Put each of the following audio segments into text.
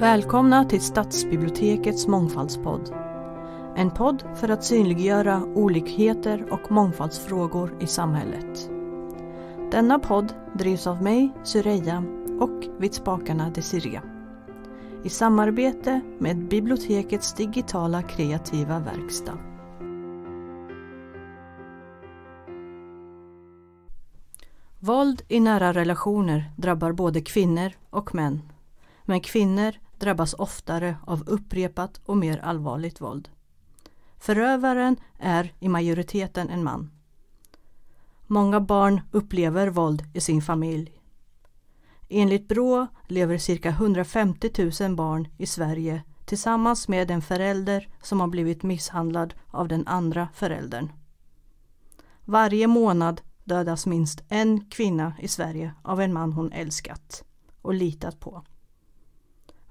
Välkomna till Stadsbibliotekets mångfaldspodd. En podd för att synliggöra olikheter och mångfaldsfrågor i samhället. Denna podd drivs av mig, Sureja, och vid spakarna Desiree. I samarbete med bibliotekets digitala kreativa verkstad. Våld i nära relationer drabbar både kvinnor och män. Men kvinnor drabbas oftare av upprepat och mer allvarligt våld. Förövaren är i majoriteten en man. Många barn upplever våld i sin familj. Enligt Brå lever cirka 150 000 barn i Sverige tillsammans med en förälder som har blivit misshandlad av den andra föräldern. Varje månad dödas minst en kvinna i Sverige av en man hon älskat och litat på.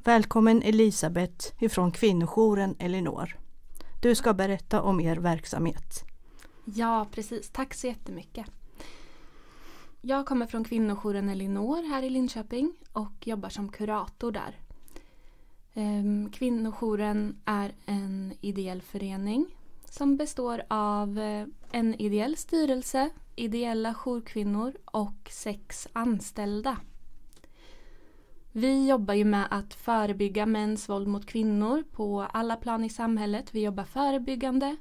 Välkommen Elisabeth ifrån kvinnojouren Elinor. Du ska berätta om er verksamhet. Ja, precis. Tack så jättemycket. Jag kommer från kvinnojouren Elinor här i Linköping och jobbar som kurator där. Ehm, kvinnojouren är en ideell förening som består av eh, en ideell styrelse, ideella jourkvinnor och sex anställda. Vi jobbar ju med att förebygga mäns våld mot kvinnor på alla plan i samhället. Vi jobbar förebyggande,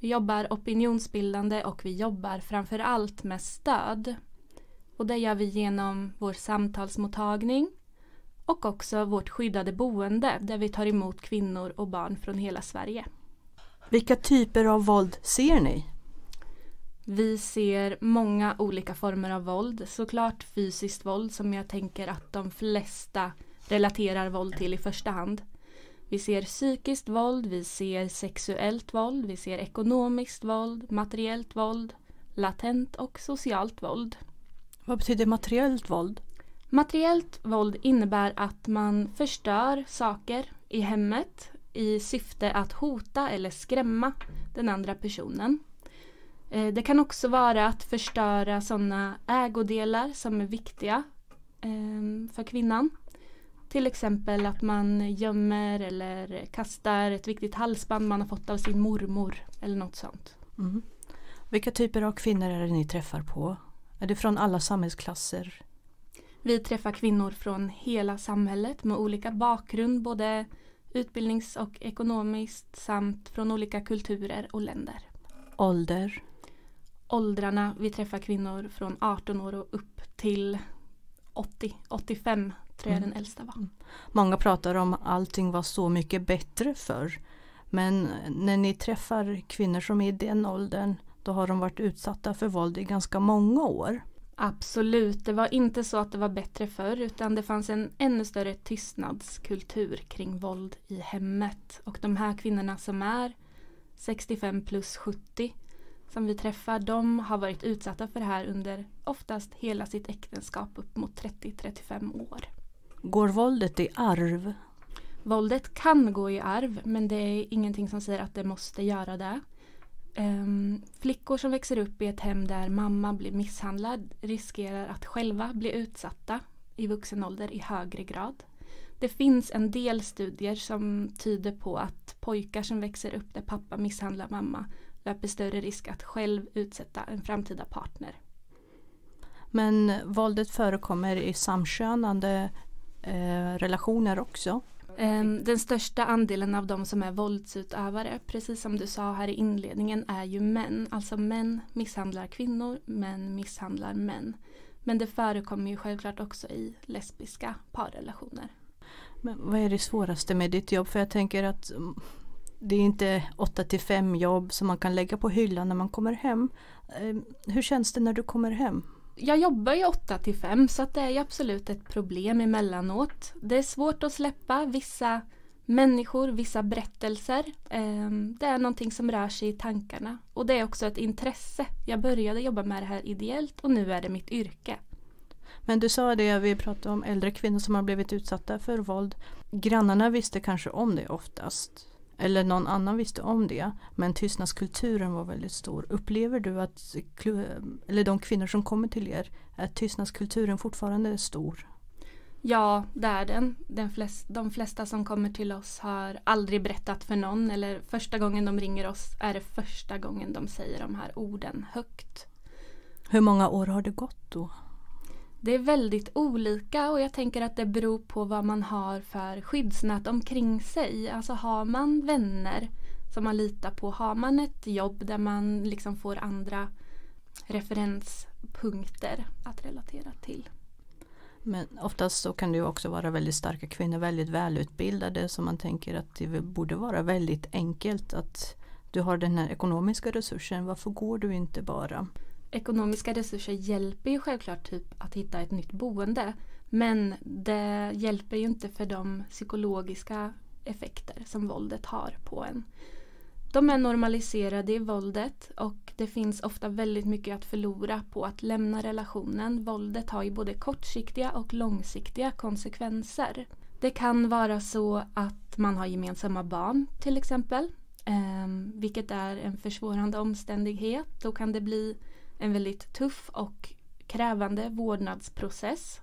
vi jobbar opinionsbildande och vi jobbar framför allt med stöd. Och det gör vi genom vår samtalsmottagning och också vårt skyddade boende där vi tar emot kvinnor och barn från hela Sverige. Vilka typer av våld ser ni? Vi ser många olika former av våld. Såklart fysiskt våld som jag tänker att de flesta relaterar våld till i första hand. Vi ser psykiskt våld, vi ser sexuellt våld, vi ser ekonomiskt våld, materiellt våld, latent och socialt våld. Vad betyder materiellt våld? Materiellt våld innebär att man förstör saker i hemmet i syfte att hota eller skrämma den andra personen. Eh, det kan också vara att förstöra sådana ägodelar som är viktiga ehm, för kvinnan. Till exempel att man gömmer eller kastar ett viktigt halsband man har fått av sin mormor eller något sånt. Mm. Vilka typer av kvinnor är det ni träffar på? Är det från alla samhällsklasser? Vi träffar kvinnor från hela samhället med olika bakgrund, både utbildnings och ekonomiskt samt från olika kulturer och länder. Ålder? åldrarna. Vi träffar kvinnor från 18 år och upp till 80, 85 tror jag mm. den äldsta var. Mm. Många pratar om allting var så mycket bättre förr. Men när ni träffar kvinnor som är i den åldern då har de varit utsatta för våld i ganska många år. Absolut, det var inte så att det var bättre förr utan det fanns en ännu större tystnadskultur kring våld i hemmet. Och de här kvinnorna som är 65 plus 70 som vi träffar, de har varit utsatta för det här under oftast hela sitt äktenskap upp mot 30-35 år. Går våldet i arv? Våldet kan gå i arv men det är ingenting som säger att det måste göra det. Um, flickor som växer upp i ett hem där mamma blir misshandlad riskerar att själva bli utsatta i vuxen ålder i högre grad. Det finns en del studier som tyder på att pojkar som växer upp där pappa misshandlar mamma löper större risk att själv utsätta en framtida partner. Men våldet förekommer i samkönande eh, relationer också? Ehm, den största andelen av de som är våldsutövare, precis som du sa här i inledningen, är ju män. Alltså män misshandlar kvinnor, män misshandlar män. Men det förekommer ju självklart också i lesbiska parrelationer. Men vad är det svåraste med ditt jobb? För jag tänker att mm, det är inte 8 till 5 jobb som man kan lägga på hyllan när man kommer hem. Ehm, hur känns det när du kommer hem? Jag jobbar ju 8 till 5 så det är ju absolut ett problem emellanåt. Det är svårt att släppa vissa människor, vissa berättelser. Ehm, det är någonting som rör sig i tankarna och det är också ett intresse. Jag började jobba med det här ideellt och nu är det mitt yrke. Men du sa det, vi pratade om äldre kvinnor som har blivit utsatta för våld. Grannarna visste kanske om det oftast? eller någon annan visste om det. Men tystnadskulturen var väldigt stor. Upplever du att eller de kvinnor som kommer till er, att tystnadskulturen fortfarande är stor? Ja, det är den. den flest, de flesta som kommer till oss har aldrig berättat för någon eller första gången de ringer oss är det första gången de säger de här orden högt. Hur många år har det gått då? Det är väldigt olika och jag tänker att det beror på vad man har för skyddsnät omkring sig. Alltså har man vänner som man litar på, har man ett jobb där man liksom får andra referenspunkter att relatera till. Men oftast så kan det ju också vara väldigt starka kvinnor, väldigt välutbildade så man tänker att det borde vara väldigt enkelt att du har den här ekonomiska resursen, varför går du inte bara? ekonomiska resurser hjälper ju självklart typ att hitta ett nytt boende. Men det hjälper ju inte för de psykologiska effekter som våldet har på en. De är normaliserade i våldet och det finns ofta väldigt mycket att förlora på att lämna relationen. Våldet har ju både kortsiktiga och långsiktiga konsekvenser. Det kan vara så att man har gemensamma barn till exempel. Eh, vilket är en försvårande omständighet. Då kan det bli en väldigt tuff och krävande vårdnadsprocess.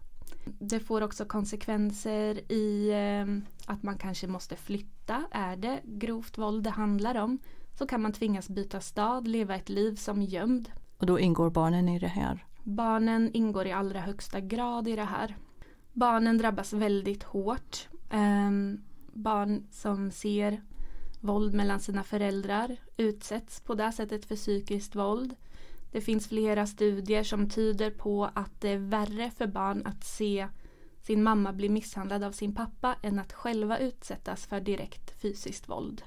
Det får också konsekvenser i eh, att man kanske måste flytta. Är det grovt våld det handlar om så kan man tvingas byta stad, leva ett liv som gömd. Och då ingår barnen i det här? Barnen ingår i allra högsta grad i det här. Barnen drabbas väldigt hårt. Ehm, barn som ser våld mellan sina föräldrar utsätts på det sättet för psykiskt våld. Det finns flera studier som tyder på att det är värre för barn att se sin mamma bli misshandlad av sin pappa än att själva utsättas för direkt fysiskt våld.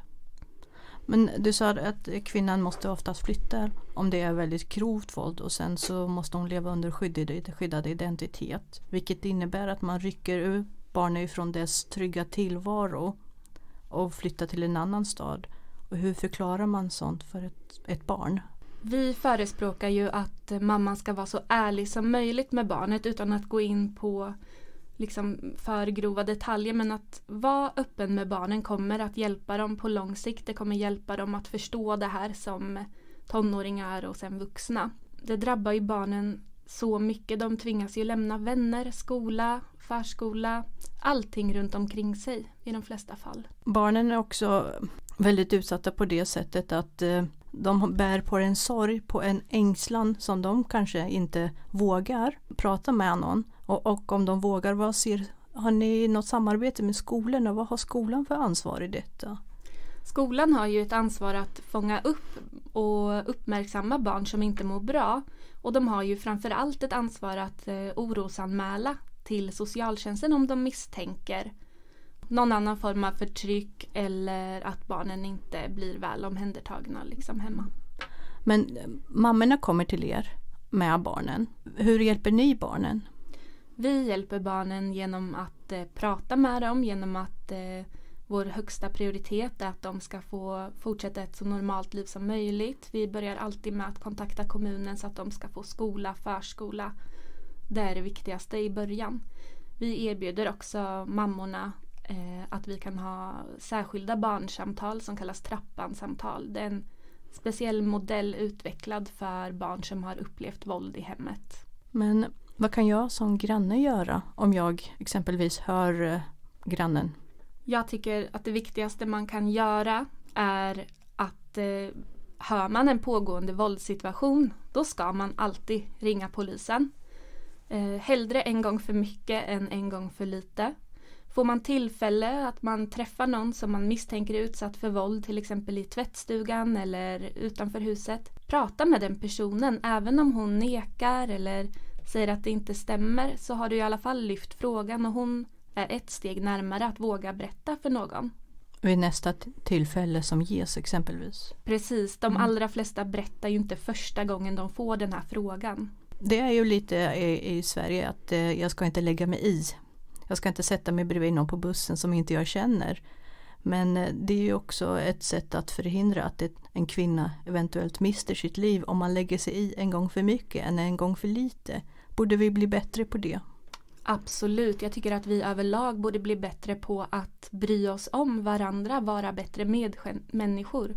Men du sa att kvinnan måste oftast flytta om det är väldigt grovt våld och sen så måste hon leva under skyddad, skyddad identitet. Vilket innebär att man rycker ut barnet från dess trygga tillvaro och flyttar till en annan stad. Och hur förklarar man sånt för ett, ett barn? vi förespråkar ju att mamman ska vara så ärlig som möjligt med barnet utan att gå in på liksom för grova detaljer men att vara öppen med barnen kommer att hjälpa dem på lång sikt. Det kommer hjälpa dem att förstå det här som tonåringar och sen vuxna. Det drabbar ju barnen så mycket. De tvingas ju lämna vänner, skola, förskola, allting runt omkring sig i de flesta fall. Barnen är också väldigt utsatta på det sättet att eh, de bär på en sorg, på en ängslan som de kanske inte vågar prata med någon. Och, och om de vågar, vad ser, har ni något samarbete med skolorna? Vad har skolan för ansvar i detta? Skolan har ju ett ansvar att fånga upp och uppmärksamma barn som inte mår bra. Och de har ju framförallt ett ansvar att eh, orosanmäla till socialtjänsten om de misstänker någon annan form av förtryck eller att barnen inte blir väl omhändertagna liksom hemma. Men mammorna kommer till er med barnen. Hur hjälper ni barnen? Vi hjälper barnen genom att eh, prata med dem, genom att eh, vår högsta prioritet är att de ska få fortsätta ett så normalt liv som möjligt. Vi börjar alltid med att kontakta kommunen så att de ska få skola, förskola. Det är det viktigaste i början. Vi erbjuder också mammorna eh, att vi kan ha särskilda barnsamtal som kallas trappansamtal. Det är en speciell modell utvecklad för barn som har upplevt våld i hemmet. Men vad kan jag som granne göra om jag exempelvis hör eh, grannen? Jag tycker att det viktigaste man kan göra är att eh, hör man en pågående våldssituation då ska man alltid ringa polisen. Eh, hellre en gång för mycket än en gång för lite. Får man tillfälle att man träffar någon som man misstänker är utsatt för våld, till exempel i tvättstugan eller utanför huset, prata med den personen. Även om hon nekar eller säger att det inte stämmer så har du i alla fall lyft frågan och hon är ett steg närmare att våga berätta för någon. Vid nästa tillfälle som ges exempelvis. Precis, de mm. allra flesta berättar ju inte första gången de får den här frågan. Det är ju lite i, i Sverige att eh, jag ska inte lägga mig i jag ska inte sätta mig bredvid någon på bussen som inte jag känner. Men eh, det är ju också ett sätt att förhindra att en kvinna eventuellt mister sitt liv om man lägger sig i en gång för mycket än en gång för lite. Borde vi bli bättre på det? Absolut, jag tycker att vi överlag borde bli bättre på att bry oss om varandra, vara bättre medmänniskor.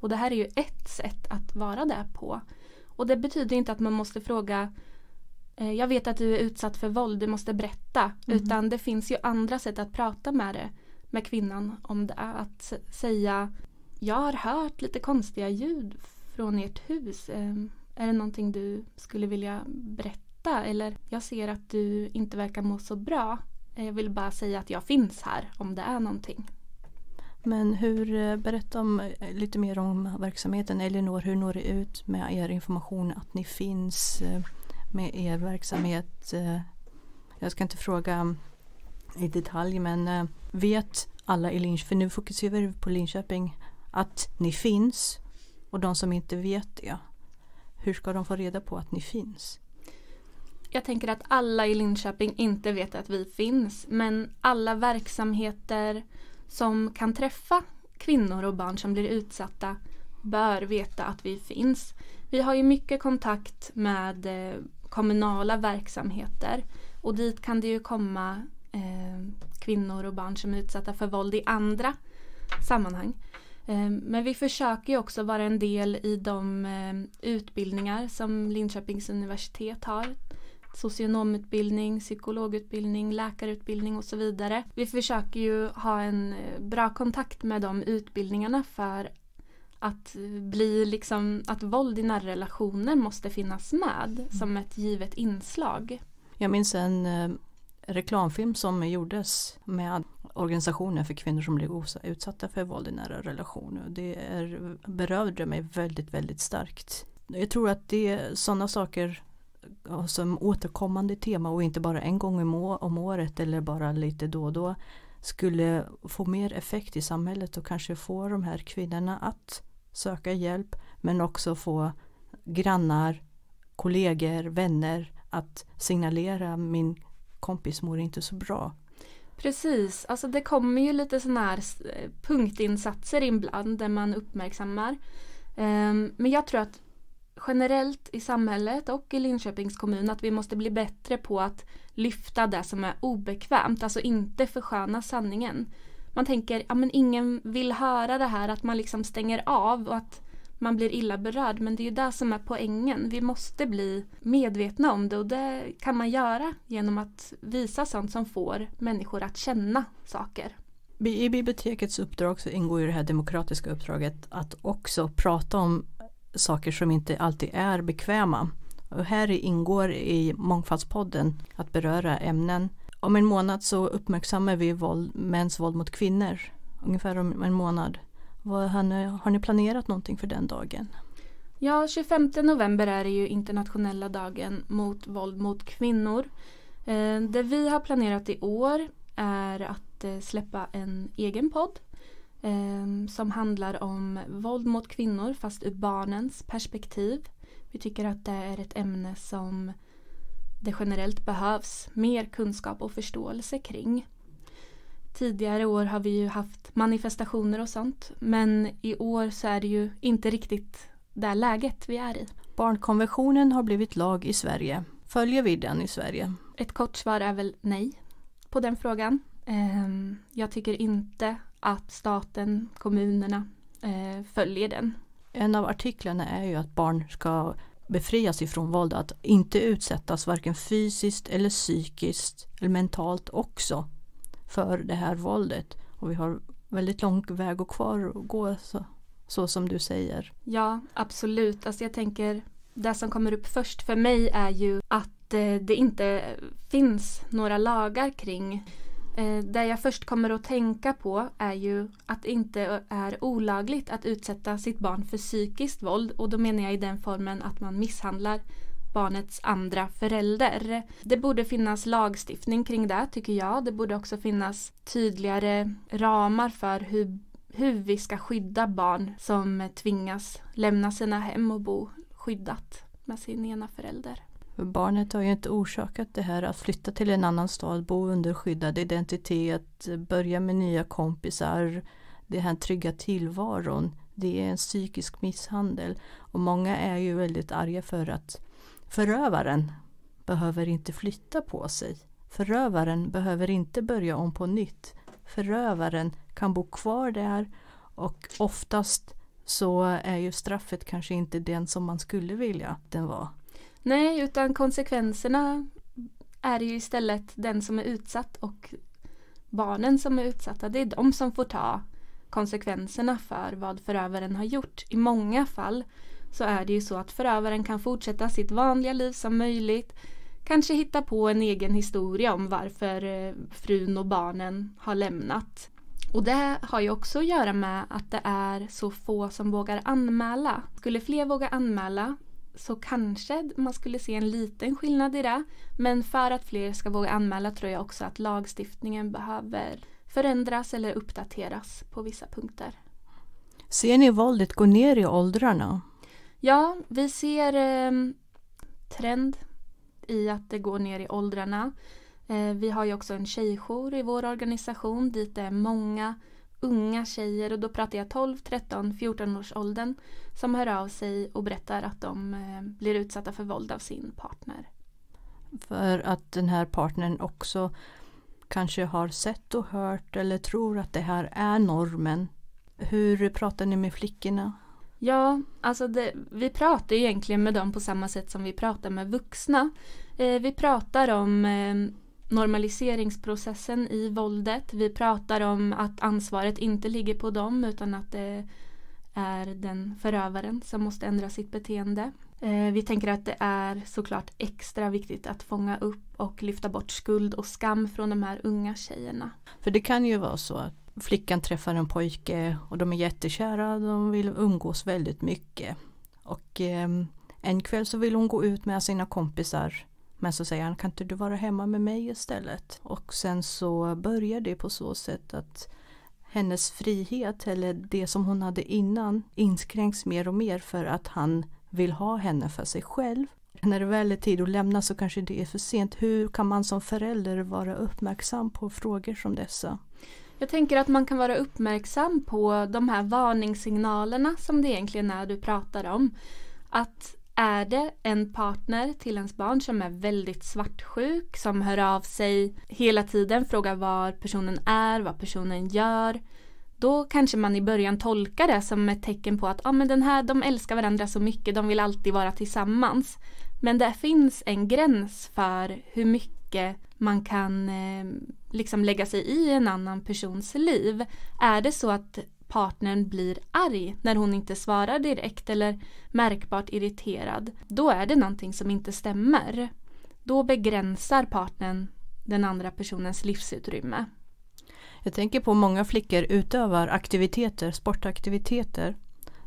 Och det här är ju ett sätt att vara det på. Och det betyder inte att man måste fråga Eh, jag vet att du är utsatt för våld, du måste berätta. Mm. Utan det finns ju andra sätt att prata med det, med kvinnan om det. Att säga, jag har hört lite konstiga ljud från ert hus. Ehm, är det någonting du skulle vilja berätta? Eller, jag ser att du inte verkar må så bra. Eh, jag vill bara säga att jag finns här om det är någonting. Men hur, eh, berätta om, lite mer om verksamheten Elinor, hur når det ut med er information att ni finns? med er verksamhet? Eh, jag ska inte fråga i detalj men eh, vet alla i Linköping, för nu fokuserar vi på Linköping, att ni finns och de som inte vet det, hur ska de få reda på att ni finns? Jag tänker att alla i Linköping inte vet att vi finns men alla verksamheter som kan träffa kvinnor och barn som blir utsatta bör veta att vi finns. Vi har ju mycket kontakt med eh, kommunala verksamheter. Och dit kan det ju komma eh, kvinnor och barn som är utsatta för våld i andra sammanhang. Eh, men vi försöker ju också vara en del i de eh, utbildningar som Linköpings universitet har. Socionomutbildning, psykologutbildning, läkarutbildning och så vidare. Vi försöker ju ha en eh, bra kontakt med de utbildningarna för att bli liksom att våld i nära relationer måste finnas med mm. som ett givet inslag. Jag minns en eh, reklamfilm som gjordes med organisationer för kvinnor som blev utsatta för våld i nära relationer. Det är, berörde mig väldigt, väldigt starkt. Jag tror att det är sådana saker som återkommande tema och inte bara en gång om året eller bara lite då och då skulle få mer effekt i samhället och kanske få de här kvinnorna att söka hjälp men också få grannar, kollegor, vänner att signalera min kompis mår inte så bra. Precis, alltså det kommer ju lite sådana här eh, punktinsatser ibland där man uppmärksammar. Ehm, men jag tror att generellt i samhället och i Linköpings kommun att vi måste bli bättre på att lyfta det som är obekvämt, alltså inte försköna sanningen man tänker, ja ingen vill höra det här, att man liksom stänger av och att man blir illa berörd. Men det är ju det som är poängen. Vi måste bli medvetna om det och det kan man göra genom att visa sånt som får människor att känna saker. I bibliotekets uppdrag så ingår ju det här demokratiska uppdraget att också prata om saker som inte alltid är bekväma. Och här ingår i Mångfaldspodden att beröra ämnen om en månad så uppmärksammar vi våld, mäns våld mot kvinnor. Ungefär om en månad. Vad har, ni, har ni planerat någonting för den dagen? Ja, 25 november är det ju internationella dagen mot våld mot kvinnor. Eh, det vi har planerat i år är att eh, släppa en egen podd eh, som handlar om våld mot kvinnor fast ur barnens perspektiv. Vi tycker att det är ett ämne som det generellt behövs mer kunskap och förståelse kring. Tidigare år har vi ju haft manifestationer och sånt men i år så är det ju inte riktigt det läget vi är i. Barnkonventionen har blivit lag i Sverige. Följer vi den i Sverige? Ett kort svar är väl nej på den frågan. Ehm, jag tycker inte att staten, kommunerna eh, följer den. En av artiklarna är ju att barn ska befrias ifrån våld, att inte utsättas varken fysiskt eller psykiskt eller mentalt också för det här våldet. Och vi har väldigt lång väg och kvar att gå så, så som du säger. Ja, absolut. Alltså jag tänker det som kommer upp först för mig är ju att eh, det inte finns några lagar kring Eh, det jag först kommer att tänka på är ju att det inte är olagligt att utsätta sitt barn för psykiskt våld och då menar jag i den formen att man misshandlar barnets andra förälder. Det borde finnas lagstiftning kring det tycker jag. Det borde också finnas tydligare ramar för hur, hur vi ska skydda barn som tvingas lämna sina hem och bo skyddat med sin ena förälder. Barnet har ju inte orsakat det här att flytta till en annan stad, bo under skyddad identitet, börja med nya kompisar, det här trygga tillvaron. Det är en psykisk misshandel och många är ju väldigt arga för att förövaren behöver inte flytta på sig. Förövaren behöver inte börja om på nytt. Förövaren kan bo kvar där och oftast så är ju straffet kanske inte den som man skulle vilja att den var. Nej, utan konsekvenserna är ju istället den som är utsatt och barnen som är utsatta. Det är de som får ta konsekvenserna för vad förövaren har gjort. I många fall så är det ju så att förövaren kan fortsätta sitt vanliga liv som möjligt. Kanske hitta på en egen historia om varför eh, frun och barnen har lämnat. Och det har ju också att göra med att det är så få som vågar anmäla. Skulle fler våga anmäla så kanske man skulle se en liten skillnad i det. Men för att fler ska våga anmäla tror jag också att lagstiftningen behöver förändras eller uppdateras på vissa punkter. Ser ni våldet gå ner i åldrarna? Ja, vi ser eh, trend i att det går ner i åldrarna. Eh, vi har ju också en tjejjour i vår organisation dit det är många unga tjejer och då pratar jag 12, 13, 14 års åldern som hör av sig och berättar att de eh, blir utsatta för våld av sin partner. För att den här partnern också kanske har sett och hört eller tror att det här är normen. Hur pratar ni med flickorna? Ja, alltså det, vi pratar egentligen med dem på samma sätt som vi pratar med vuxna. Eh, vi pratar om eh, normaliseringsprocessen i våldet. Vi pratar om att ansvaret inte ligger på dem utan att det är den förövaren som måste ändra sitt beteende. Eh, vi tänker att det är såklart extra viktigt att fånga upp och lyfta bort skuld och skam från de här unga tjejerna. För det kan ju vara så att flickan träffar en pojke och de är jättekära, de vill umgås väldigt mycket. Och ehm, en kväll så vill hon gå ut med sina kompisar men så säger han, kan inte du vara hemma med mig istället? Och sen så börjar det på så sätt att hennes frihet eller det som hon hade innan inskränks mer och mer för att han vill ha henne för sig själv. När det väl är tid att lämna så kanske det är för sent. Hur kan man som förälder vara uppmärksam på frågor som dessa? Jag tänker att man kan vara uppmärksam på de här varningssignalerna som det egentligen är du pratar om. Att är det en partner till ens barn som är väldigt svartsjuk, som hör av sig hela tiden, frågar var personen är, vad personen gör, då kanske man i början tolkar det som ett tecken på att ah, men den här, de älskar varandra så mycket, de vill alltid vara tillsammans. Men det finns en gräns för hur mycket man kan eh, liksom lägga sig i en annan persons liv. Är det så att partnern blir arg när hon inte svarar direkt eller märkbart irriterad, då är det någonting som inte stämmer. Då begränsar partnern den andra personens livsutrymme. Jag tänker på många flickor utövar aktiviteter, sportaktiviteter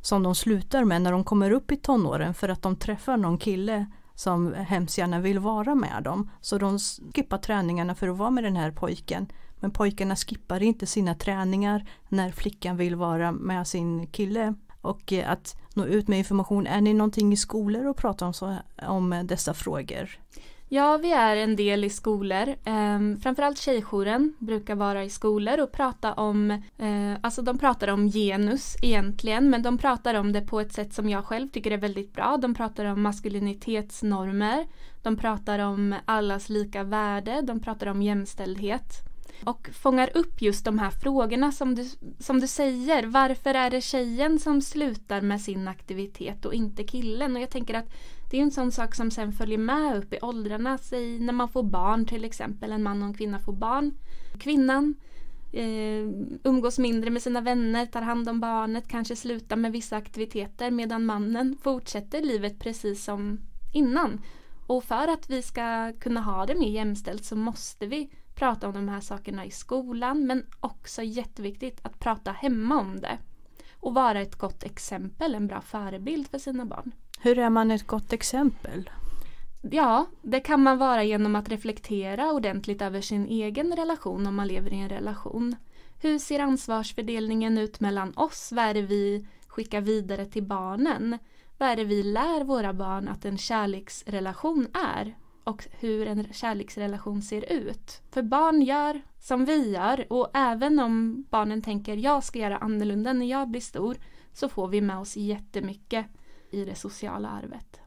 som de slutar med när de kommer upp i tonåren för att de träffar någon kille som hemskt gärna vill vara med dem. Så de skippar träningarna för att vara med den här pojken men pojkarna skippar inte sina träningar när flickan vill vara med sin kille. Och eh, att nå ut med information. Är ni någonting i skolor och pratar om, så, om eh, dessa frågor? Ja, vi är en del i skolor. Ehm, framförallt Tjejjouren brukar vara i skolor och prata om, eh, alltså de pratar om genus egentligen, men de pratar om det på ett sätt som jag själv tycker är väldigt bra. De pratar om maskulinitetsnormer, de pratar om allas lika värde, de pratar om jämställdhet och fångar upp just de här frågorna som du, som du säger. Varför är det tjejen som slutar med sin aktivitet och inte killen? Och jag tänker att det är en sån sak som sen följer med upp i åldrarna. Säg när man får barn till exempel, en man och en kvinna får barn. Kvinnan eh, umgås mindre med sina vänner, tar hand om barnet, kanske slutar med vissa aktiviteter medan mannen fortsätter livet precis som innan. Och för att vi ska kunna ha det mer jämställt så måste vi prata om de här sakerna i skolan men också jätteviktigt att prata hemma om det och vara ett gott exempel, en bra förebild för sina barn. Hur är man ett gott exempel? Ja, det kan man vara genom att reflektera ordentligt över sin egen relation om man lever i en relation. Hur ser ansvarsfördelningen ut mellan oss? Vad är det vi skickar vidare till barnen? Vad är det vi lär våra barn att en kärleksrelation är? och hur en kärleksrelation ser ut. För barn gör som vi gör och även om barnen tänker jag ska göra annorlunda när jag blir stor så får vi med oss jättemycket i det sociala arvet.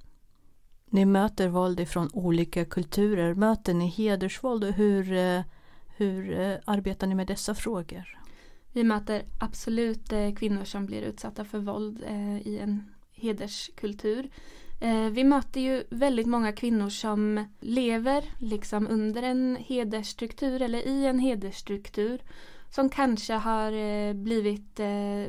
Ni möter våld ifrån olika kulturer. Möter ni hedersvåld och hur, eh, hur eh, arbetar ni med dessa frågor? Vi möter absolut eh, kvinnor som blir utsatta för våld i en hederskultur. Eh, vi möter ju väldigt många kvinnor som lever liksom under en hedersstruktur eller i en hedersstruktur som kanske har eh, blivit eh,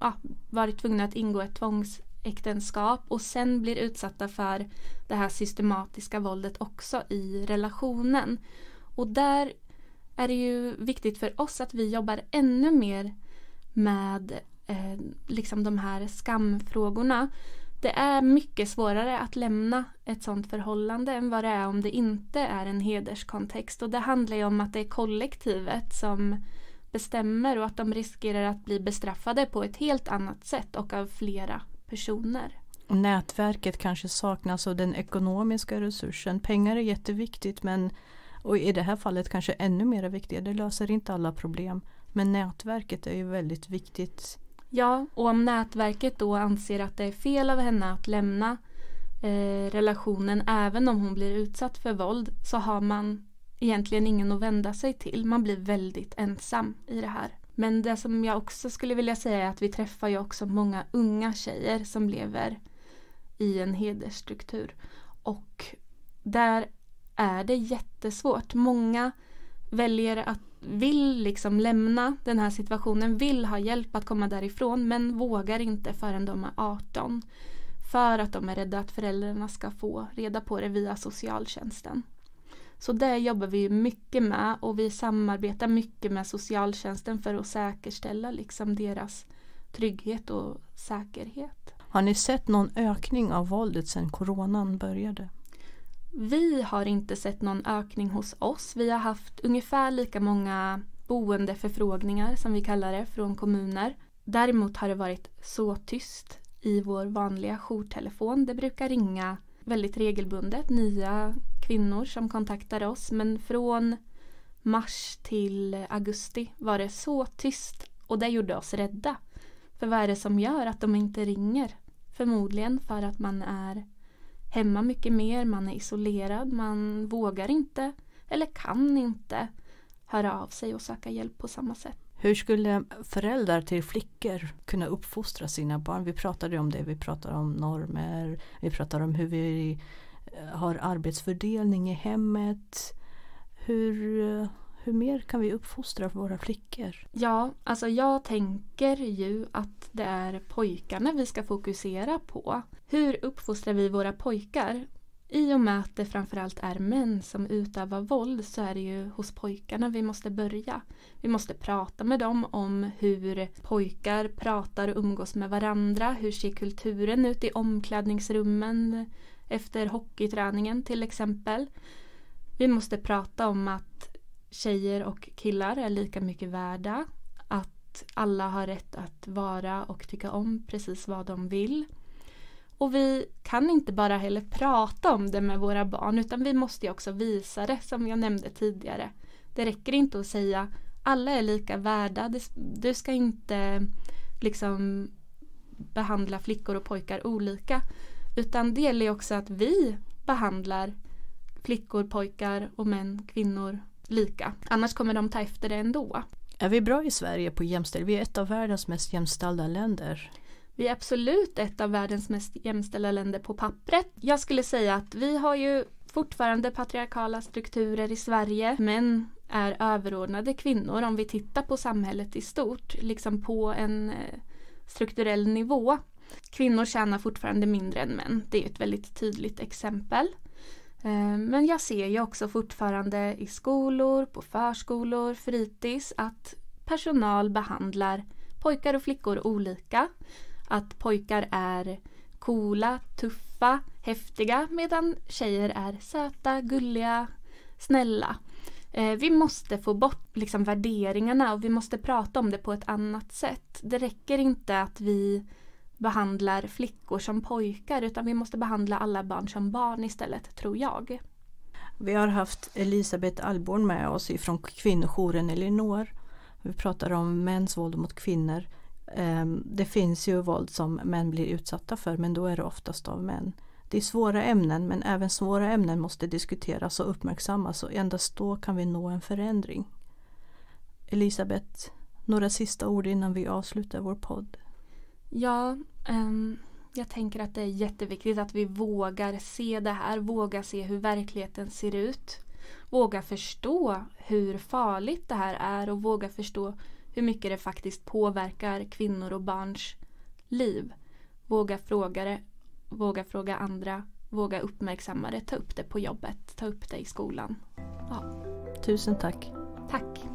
ja, varit tvungna att ingå ett tvångsäktenskap och sen blir utsatta för det här systematiska våldet också i relationen. Och där är det ju viktigt för oss att vi jobbar ännu mer med eh, liksom de här skamfrågorna det är mycket svårare att lämna ett sådant förhållande än vad det är om det inte är en hederskontext. Och det handlar ju om att det är kollektivet som bestämmer och att de riskerar att bli bestraffade på ett helt annat sätt och av flera personer. Nätverket kanske saknas och den ekonomiska resursen. Pengar är jätteviktigt men och i det här fallet kanske ännu mer viktigt. Det löser inte alla problem. Men nätverket är ju väldigt viktigt Ja, och om nätverket då anser att det är fel av henne att lämna eh, relationen även om hon blir utsatt för våld så har man egentligen ingen att vända sig till. Man blir väldigt ensam i det här. Men det som jag också skulle vilja säga är att vi träffar ju också många unga tjejer som lever i en hedersstruktur. Och där är det jättesvårt. Många väljer att vill liksom lämna den här situationen, vill ha hjälp att komma därifrån men vågar inte förrän de är 18. För att de är rädda att föräldrarna ska få reda på det via socialtjänsten. Så det jobbar vi mycket med och vi samarbetar mycket med socialtjänsten för att säkerställa liksom deras trygghet och säkerhet. Har ni sett någon ökning av våldet sedan coronan började? Vi har inte sett någon ökning hos oss. Vi har haft ungefär lika många boendeförfrågningar som vi kallar det från kommuner. Däremot har det varit så tyst i vår vanliga jourtelefon. Det brukar ringa väldigt regelbundet nya kvinnor som kontaktar oss men från mars till augusti var det så tyst och det gjorde oss rädda. För vad är det som gör att de inte ringer? Förmodligen för att man är hemma mycket mer, man är isolerad, man vågar inte eller kan inte höra av sig och söka hjälp på samma sätt. Hur skulle föräldrar till flickor kunna uppfostra sina barn? Vi pratade om det, vi pratade om normer, vi pratade om hur vi eh, har arbetsfördelning i hemmet. Hur eh, hur mer kan vi uppfostra våra flickor? Ja, alltså jag tänker ju att det är pojkarna vi ska fokusera på. Hur uppfostrar vi våra pojkar? I och med att det framförallt är män som utövar våld så är det ju hos pojkarna vi måste börja. Vi måste prata med dem om hur pojkar pratar och umgås med varandra. Hur ser kulturen ut i omklädningsrummen efter hockeyträningen till exempel. Vi måste prata om att tjejer och killar är lika mycket värda. Att alla har rätt att vara och tycka om precis vad de vill. Och vi kan inte bara heller prata om det med våra barn utan vi måste också visa det som jag nämnde tidigare. Det räcker inte att säga alla är lika värda. Du ska inte liksom behandla flickor och pojkar olika. Utan det gäller också att vi behandlar flickor, pojkar och män, kvinnor lika. Annars kommer de ta efter det ändå. Är vi bra i Sverige på jämställdhet? Vi är ett av världens mest jämställda länder. Vi är absolut ett av världens mest jämställda länder på pappret. Jag skulle säga att vi har ju fortfarande patriarkala strukturer i Sverige. Män är överordnade kvinnor om vi tittar på samhället i stort, liksom på en eh, strukturell nivå. Kvinnor tjänar fortfarande mindre än män. Det är ett väldigt tydligt exempel. Eh, men jag ser ju också fortfarande i skolor, på förskolor, fritids att personal behandlar pojkar och flickor olika. Att pojkar är coola, tuffa, häftiga medan tjejer är söta, gulliga, snälla. Eh, vi måste få bort liksom värderingarna och vi måste prata om det på ett annat sätt. Det räcker inte att vi behandlar flickor som pojkar utan vi måste behandla alla barn som barn istället, tror jag. Vi har haft Elisabeth Alborn med oss ifrån kvinnojouren Elinor. Vi pratar om mäns våld mot kvinnor. Ehm, det finns ju våld som män blir utsatta för men då är det oftast av män. Det är svåra ämnen men även svåra ämnen måste diskuteras och uppmärksammas och endast då kan vi nå en förändring. Elisabeth, några sista ord innan vi avslutar vår podd. Ja, um, jag tänker att det är jätteviktigt att vi vågar se det här, våga se hur verkligheten ser ut. Våga förstå hur farligt det här är och våga förstå hur mycket det faktiskt påverkar kvinnor och barns liv. Våga fråga det, våga fråga andra, våga uppmärksamma det, ta upp det på jobbet, ta upp det i skolan. Ja. Tusen tack. Tack.